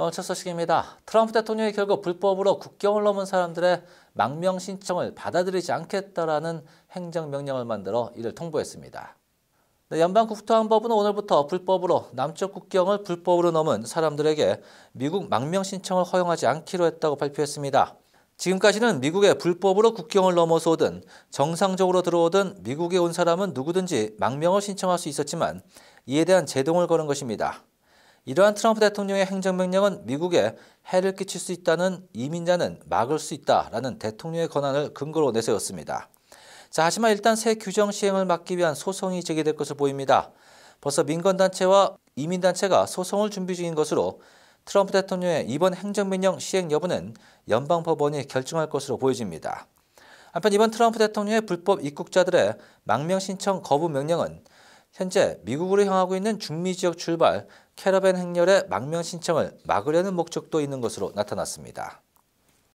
어, 첫 소식입니다. 트럼프 대통령이 결국 불법으로 국경을 넘은 사람들의 망명 신청을 받아들이지 않겠다라는 행정명령을 만들어 이를 통보했습니다. 네, 연방 국토안보부는 오늘부터 불법으로 남쪽 국경을 불법으로 넘은 사람들에게 미국 망명 신청을 허용하지 않기로 했다고 발표했습니다. 지금까지는 미국에 불법으로 국경을 넘어서 오든 정상적으로 들어오든 미국에 온 사람은 누구든지 망명을 신청할 수 있었지만 이에 대한 제동을 거는 것입니다. 이러한 트럼프 대통령의 행정명령은 미국에 해를 끼칠 수 있다는 이민자는 막을 수 있다라는 대통령의 권한을 근거로 내세웠습니다. 자, 하지만 일단 새 규정 시행을 막기 위한 소송이 제기될 것으로 보입니다. 벌써 민간단체와 이민단체가 소송을 준비 중인 것으로 트럼프 대통령의 이번 행정명령 시행 여부는 연방법원이 결정할 것으로 보여집니다. 한편 이번 트럼프 대통령의 불법 입국자들의 망명신청 거부 명령은 현재 미국으로 향하고 있는 중미 지역 출발 캐러밴 행렬의 망명 신청을 막으려는 목적도 있는 것으로 나타났습니다.